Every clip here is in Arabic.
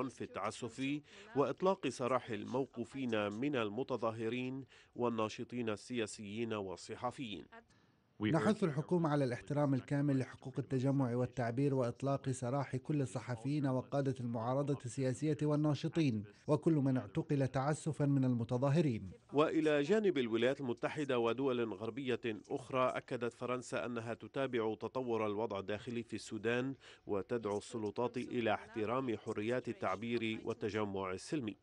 العنف التعسفي وإطلاق سراح الموقوفين من المتظاهرين والناشطين السياسيين والصحفيين نحث الحكومة على الاحترام الكامل لحقوق التجمع والتعبير وإطلاق سراح كل الصحفيين وقادة المعارضة السياسية والناشطين وكل من اعتقل تعسفا من المتظاهرين وإلى جانب الولايات المتحدة ودول غربية أخرى أكدت فرنسا أنها تتابع تطور الوضع الداخلي في السودان وتدعو السلطات إلى احترام حريات التعبير والتجمع السلمي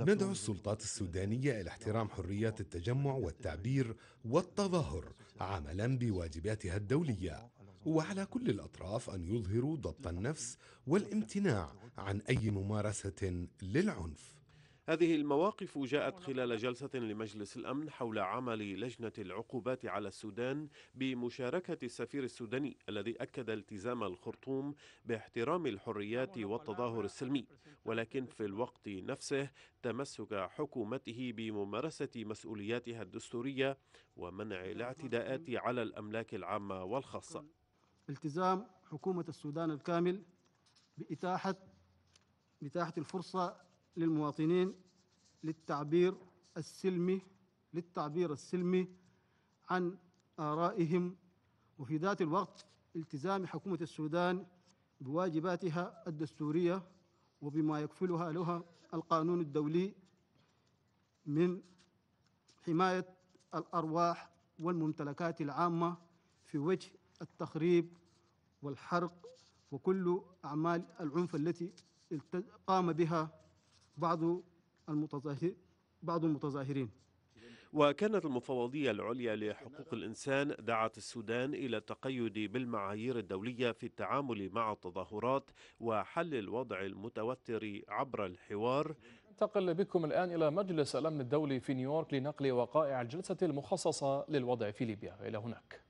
ندعو السلطات السودانية إلى احترام حريات التجمع والتعبير والتظاهر عملا بواجباتها الدوليه وعلى كل الاطراف ان يظهروا ضبط النفس والامتناع عن اي ممارسه للعنف هذه المواقف جاءت خلال جلسة لمجلس الأمن حول عمل لجنة العقوبات على السودان بمشاركة السفير السوداني الذي أكد التزام الخرطوم باحترام الحريات والتظاهر السلمي ولكن في الوقت نفسه تمسك حكومته بممارسة مسؤولياتها الدستورية ومنع الاعتداءات على الأملاك العامة والخاصة التزام حكومة السودان الكامل بإتاحة بإتاحة الفرصة للمواطنين للتعبير السلمي للتعبير السلمي عن آرائهم وفي ذات الوقت التزام حكومة السودان بواجباتها الدستورية وبما يكفلها لها القانون الدولي من حماية الأرواح والممتلكات العامة في وجه التخريب والحرق وكل أعمال العنف التي قام بها بعض المتظاهر بعض المتظاهرين وكانت المفوضية العليا لحقوق الإنسان دعت السودان إلى التقيد بالمعايير الدولية في التعامل مع التظاهرات وحل الوضع المتوتر عبر الحوار انتقل بكم الآن إلى مجلس الأمن الدولي في نيويورك لنقل وقائع الجلسة المخصصة للوضع في ليبيا إلى هناك